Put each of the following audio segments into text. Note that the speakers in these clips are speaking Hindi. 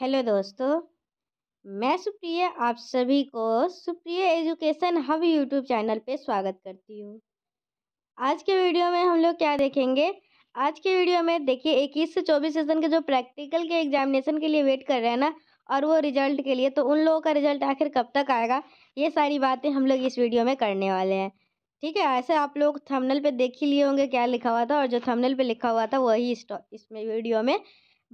हेलो दोस्तों मैं सुप्रिया आप सभी को Supriya education hub YouTube channel पे स्वागत करती हूँ आज के वीडियो में हम लोग क्या देखेंगे आज के वीडियो में देखिए इक्कीस से चौबीस सेशन के जो प्रैक्टिकल के एग्जामिनेशन के लिए वेट कर रहे हैं ना और वो रिजल्ट के लिए तो उन लोगों का रिजल्ट आखिर कब तक आएगा ये सारी बातें हम लोग इस वीडियो में करने वाले हैं ठीक है ऐसे आप लोग थमनल पर देख ही लिए होंगे क्या लिखा हुआ था और जो थमनल पर लिखा हुआ था वही इस इसमें वीडियो में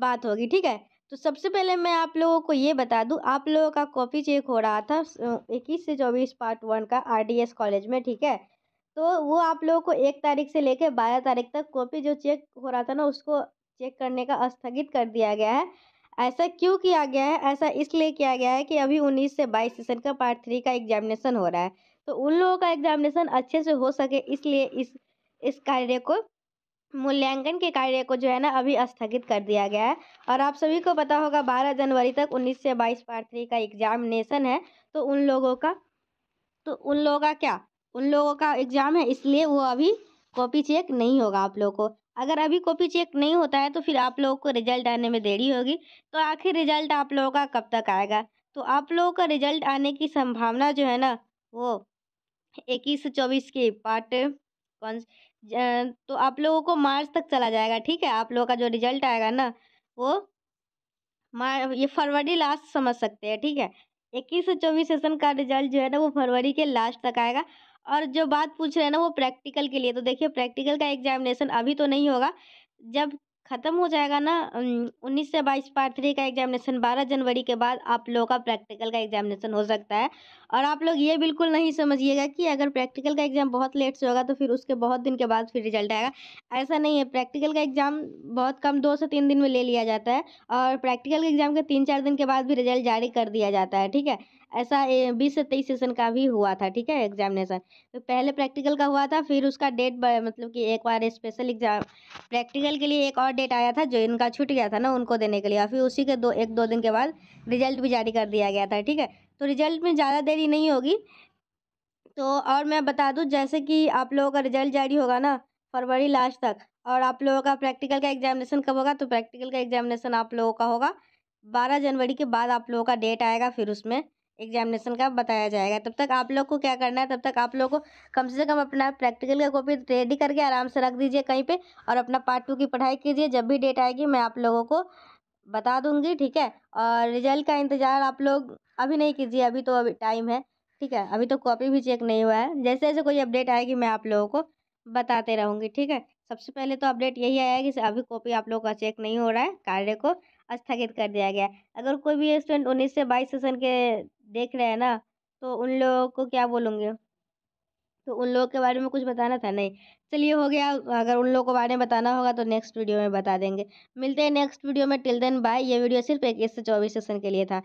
बात होगी ठीक है तो सबसे पहले मैं आप लोगों को ये बता दूं आप लोगों का कॉपी चेक हो रहा था इक्कीस से चौबीस पार्ट वन का आरडीएस कॉलेज में ठीक है तो वो आप लोगों को एक तारीख से लेकर बारह तारीख तक कॉपी जो चेक हो रहा था ना उसको चेक करने का स्थगित कर दिया गया है ऐसा क्यों किया गया है ऐसा इसलिए किया गया है कि अभी उन्नीस से बाईस सेशन का पार्ट थ्री का एग्जामिनेशन हो रहा है तो उन लोगों का एग्जामिनेशन अच्छे से हो सके इसलिए इस इस कार्य को मूल्यांकन के कार्य को जो है ना अभी स्थगित कर दिया गया है और आप सभी को पता होगा 12 जनवरी तक 19 से 22 पार्ट थ्री का एग्जामिनेशन है तो उन लोगों का तो उन लोगों का क्या उन लोगों का एग्ज़ाम है इसलिए वो अभी कॉपी चेक नहीं होगा आप लोगों को अगर अभी कॉपी चेक नहीं होता है तो फिर आप लोगों को रिजल्ट आने में देरी होगी तो आखिर रिजल्ट आप लोगों का कब तक आएगा तो आप लोगों का रिजल्ट आने की संभावना जो है ना वो इक्कीस चौबीस के पार्ट कौन तो आप लोगों को मार्च तक चला जाएगा ठीक है आप लोगों का जो रिजल्ट आएगा ना वो मार ये फरवरी लास्ट समझ सकते हैं ठीक है इक्कीस से चौबीस सेशन का रिजल्ट जो है ना वो फरवरी के लास्ट तक आएगा और जो बात पूछ रहे हैं ना वो प्रैक्टिकल के लिए तो देखिए प्रैक्टिकल का एग्जामिनेशन अभी तो नहीं होगा जब ख़त्म हो जाएगा ना उन्नीस से बाईस पार्ट थ्री का एग्जामिनेशन बारह जनवरी के बाद आप लोगों का प्रैक्टिकल का एग्जामिनेशन हो सकता है और आप लोग ये बिल्कुल नहीं समझिएगा कि अगर प्रैक्टिकल का एग्ज़ाम बहुत लेट से होगा तो फिर उसके बहुत दिन के बाद फिर रिजल्ट आएगा ऐसा नहीं है प्रैक्टिकल का एग्ज़ाम बहुत कम दो से तीन दिन में ले लिया जाता है और प्रैक्टिकल के एग्ज़ाम के तीन चार दिन के बाद भी रिजल्ट जारी कर दिया जाता है ठीक है ऐसा बीस से तेईस सेशन का भी हुआ था ठीक है एग्जामिनेशन तो पहले प्रैक्टिकल का हुआ था फिर उसका डेट मतलब कि एक बार स्पेशल एग्जाम प्रैक्टिकल के लिए एक और डेट आया था जो इनका छूट गया था ना उनको देने के लिए और फिर उसी के दो एक दो दिन के बाद रिजल्ट भी जारी कर दिया गया था ठीक है तो रिजल्ट में ज़्यादा देरी नहीं होगी तो और मैं बता दूँ जैसे कि आप लोगों का रिजल्ट जारी होगा ना फरवरी लास्ट तक और आप लोगों का प्रैक्टिकल का एग्जामिनेशन कब होगा तो प्रैक्टिकल का एग्जामिनेशन आप लोगों का होगा बारह जनवरी के बाद आप लोगों का डेट आएगा फिर उसमें एग्जामिनेशन का बताया जाएगा तब तक आप लोग को क्या करना है तब तक आप लोग को कम से कम अपना प्रैक्टिकल का कॉपी रेडी करके आराम से रख दीजिए कहीं पे और अपना पार्ट टू की पढ़ाई कीजिए जब भी डेट आएगी मैं आप लोगों को बता दूंगी ठीक है और रिजल्ट का इंतज़ार आप लोग अभी नहीं कीजिए अभी तो अभी टाइम है ठीक है अभी तो कॉपी भी चेक नहीं हुआ है जैसे जैसे कोई अपडेट आएगी मैं आप लोगों को बताते रहूँगी ठीक है सबसे पहले तो अपडेट यही आया कि अभी कॉपी आप लोगों का चेक नहीं हो रहा है कार्य को स्थगित कर दिया गया अगर कोई भी स्टूडेंट उन्नीस से बाईस सेशन के देख रहे हैं ना तो उन लोगों को क्या बोलूँगे तो उन लोगों के बारे में कुछ बताना था नहीं चलिए हो गया अगर उन लोगों के बारे में बताना होगा तो नेक्स्ट वीडियो में बता देंगे मिलते हैं नेक्स्ट वीडियो में टिल देन बाय ये वीडियो सिर्फ इक्कीस से चौबीस सेशन के लिए था